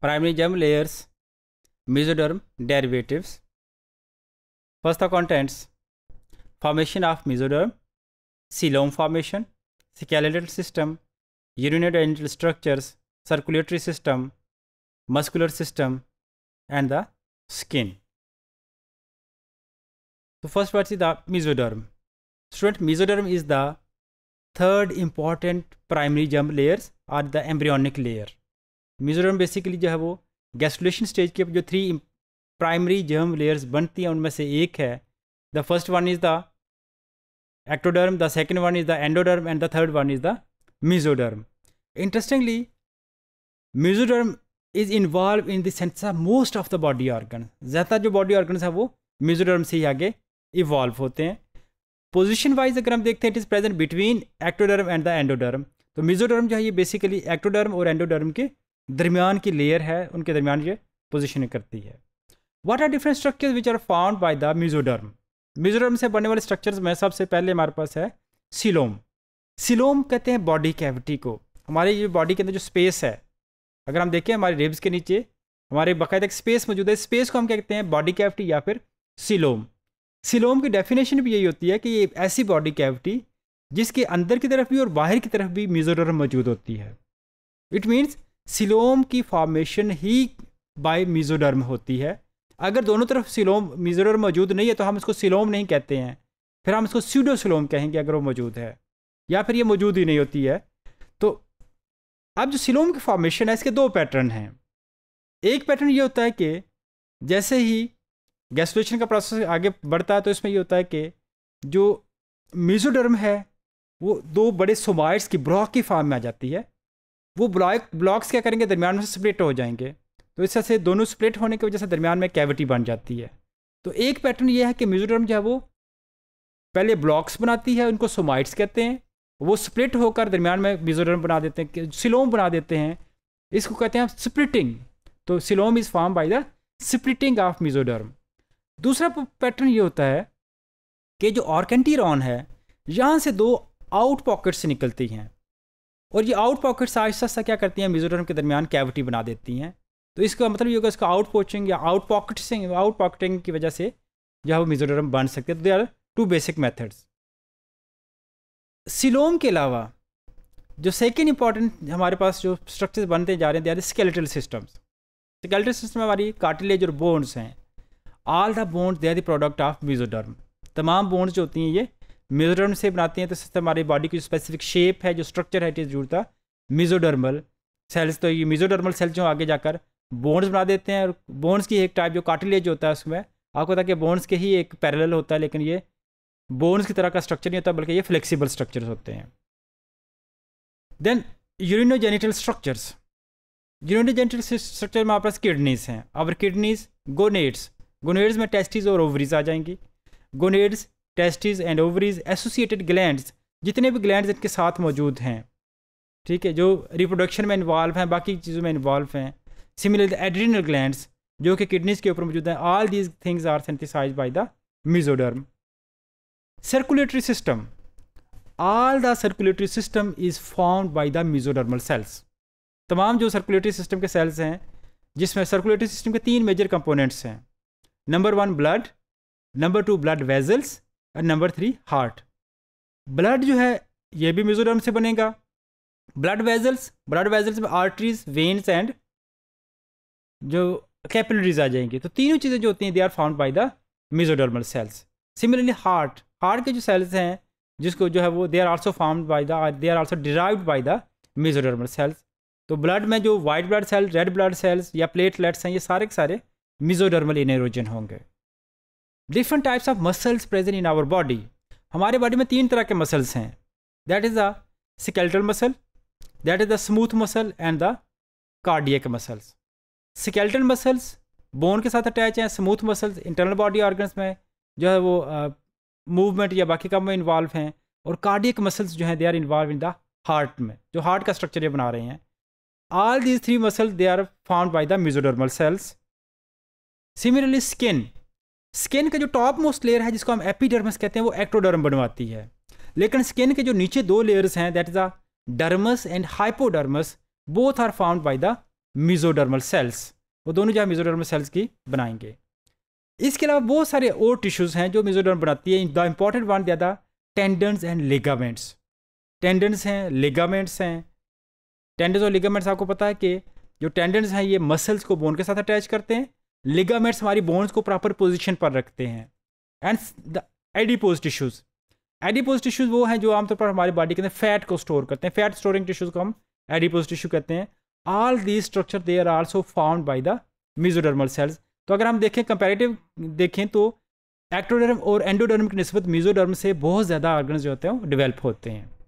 primary germ layers, mesoderm derivatives. First the contents, formation of mesoderm, coelom formation, skeletal system, urinary structures, circulatory system, muscular system and the skin. So first what is the mesoderm. Student mesoderm is the third important primary germ layers or the embryonic layer. Mesoderm basically जो है वो गैसुलेशन stage के जो three primary germ layers बनती हैं उनमें से एक है the first one is the ectoderm the second one is the endoderm and the third one is the mesoderm interestingly mesoderm is involve in dense of most of the body organ ज़्यादा जो body organ है वो mesoderm से ही आगे evolve होते हैं position wise अगर हम देखते हैं it is present between ectoderm and the endoderm तो मिजोडर्म जो है ये बेसिकली एक्टोडर्म और एंडोडर्म के दरमियान की लेयर है उनके दरमियान ये पोजिशन करती है what are different structure which are found by the mesoderm mesoderm से बनने वाले स्ट्रक्चर में सबसे पहले हमारे पास है सिलोम सिलोम कहते हैं बॉडी कैविटी को हमारे ये बॉडी के अंदर जो स्पेस है अगर हम देखें हमारे रिब्स के नीचे हमारे बाकायदा एक स्पेस मौजूद है स्पेस को हम क्या कहते हैं बॉडी कैविटी या फिर सिलोम सिलोम की डेफिनेशन भी यही होती है कि ये ऐसी बॉडी कैविटी जिसके अंदर की तरफ भी और बाहर की तरफ भी मिजोडर्म मौजूद होती है इट मीन्स सिलोम की फॉर्मेशन ही बाय मीज़ोडर्म होती है अगर दोनों तरफ सिलोम मीज़ोडर्म मौजूद नहीं है तो हम इसको सिलोम नहीं कहते हैं फिर हम इसको सिलोम कहेंगे अगर वो मौजूद है या फिर ये मौजूद ही नहीं होती है तो अब जो सिलोम की फॉर्मेशन है इसके दो पैटर्न हैं एक पैटर्न ये होता है कि जैसे ही गैस्ट्रेशन का प्रोसेस आगे बढ़ता है तो इसमें ये होता है कि जो मीजोडर्म है वो दो बड़े सोमाइट्स की ब्रॉक की फार्म में आ जाती है वो ब्लॉक ब्लॉक्स क्या करेंगे दरमियान में से स्प्लिट हो जाएंगे तो इस से दोनों स्प्लिट होने की वजह से दरमियान में कैविटी बन जाती है तो एक पैटर्न ये है कि मिजोरम जो है वो पहले ब्लॉक्स बनाती है उनको सोमाइट्स कहते हैं वो स्प्लिट होकर दरमियान में मिजोरम बना देते हैं सिलोम बना देते हैं इसको कहते हैं स्प्लिटिंग तो coelom is form by the splitting of mesoderm दूसरा पैटर्न ये होता है कि जो ऑर्केंटीरॉन है यहाँ से दो आउट पॉकेट्स निकलती हैं और ये आउट पॉकेट्स आहिस्ता आहिस्ता क्या करती हैं मिजोरम के दरमियान कैविटी बना देती हैं तो इसका मतलब ये होगा इसका आउट पोचिंग या आउट पॉकेटिंग आउट पॉकेटिंग की वजह से जो है वो मिजोरम बन सकते हैं तो they are two basic methods coelom के अलावा जो सेकेंड इंपॉर्टेंट हमारे पास जो स्ट्रक्चर्स बनते जा रहे हैं they are skeletal systems skeletal system हमारी कार्टिलेज और बोन्स हैं all the bones they are the product of mesoderm तमाम बोन्स जो होती हैं ये मेजोडर्म से बनाते हैं तो सिस्टम हमारी बॉडी की जो स्पेसिफिक शेप है जो स्ट्रक्चर है इट इज़ जुड़ता है मिजोडर्मल सेल्स तो ये मिजोडर्मल सेल्स जो आगे जाकर बोन्स बना देते हैं और बोन्स की एक टाइप जो कार्टिलेज होता है उसमें आपको पता कि बोन्स के ही एक पैरेलल होता है लेकिन ये बोन्स की तरह का स्ट्रक्चर नहीं होता बल्कि ये फ्लेक्सिबल स्ट्रक्चर्स होते हैं then urinogenital structures urinogenital structure में आपके पास किडनीज हैं और किडनीज गोनेड्स गोनेड्स में टेस्टिस और ओवरीज आ जाएंगी gonads testis and ovaries associated gland जितने भी ग्लैंड इनके साथ मौजूद हैं ठीक है जो रिप्रोडक्शन में इन्वॉल्व हैं बाकी चीज़ों में इन्वॉल्व हैं सिमिलर एड्रीनल ग्लैंड जो कि किडनीज के ऊपर मौजूद हैं all these things are synthesize by the mesoderm circulatory system all the circulatory system is formed by the mesodermal cells तमाम जो सर्कुलेटरी सिस्टम के सेल्स हैं जिसमें सर्कुलेटरी सिस्टम के तीन मेजर कंपोनेंट्स हैं number one blood number two blood vessels number three heart blood जो है ये भी मिजोरम से बनेगा ब्लड वेजल्स ब्लड वेजल्स में आर्टरीज वेन्स एंड जो कैपिलरीज आ जाएंगे तो तीनों चीज़ें जो होती हैं they are found by the mesodermal cells similarly heart heart के जो सेल्स हैं जिसको जो है वो they are also found by the they are also derived by the mesodermal cells तो ब्लड में जो white blood cell red blood cells या प्लेटलेट्स हैं ये सारे के सारे मिजोडर्मल इनेरोजन होंगे different types of muscles present in our body हमारे बॉडी में तीन तरह के मसल्स हैं that is the skeletal muscle that is the smooth muscle and the cardiac muscles skeletal muscles bone के साथ अटैच हैं smooth muscles internal body organs में जो है वो मूवमेंट uh, या बाकी काम में इन्वॉल्व हैं और कार्डियक मसल्स जो हैं they are involve in the heart में जो हार्ट का स्ट्रक्चर ये बना रहे हैं all these three muscles they are form by the mesodermal cells similarly skin skin का जो टॉप मोस्ट लेयर है जिसको हम एपीडर्मस कहते हैं वो एक्टोडर्म बनवाती है लेकिन स्किन के जो नीचे दो लेयर्स हैं that is the dermis and hypodermis both are found by the mesodermal cells वो दोनों जो है मिजोडर्मल सेल्स की बनाएंगे इसके अलावा बहुत सारे और टिश्यूज़ हैं जो मिजोडर्म बनाती है the important one they that tendons and ligaments tendons हैं लेगामेंट्स हैं टेंडन्स और लेगामेंट्स आपको पता है कि जो टेंडन्स हैं ये मसल्स को बोन के साथ अटैच करते हैं लिगामेंट्स हमारी बोन्स को प्रॉपर पोजिशन पर रखते हैं and the adipose tissues adipose tissues वो हैं जो आमतौर पर हमारी बॉडी के अंदर फैट को स्टोर करते हैं फैट स्टोरिंग टिश्यूज़ को हम एडिपोज टिश्यू कहते हैं all the structure they are also found by the mesodermal cells तो अगर हम देखें कंपेरेटिव देखें तो एक्टोडर्म और एंडोडर्म की नस्बत मीजोडर्म से बहुत ज़्यादा ऑर्गन जो होते हैं वो डेवलप होते हैं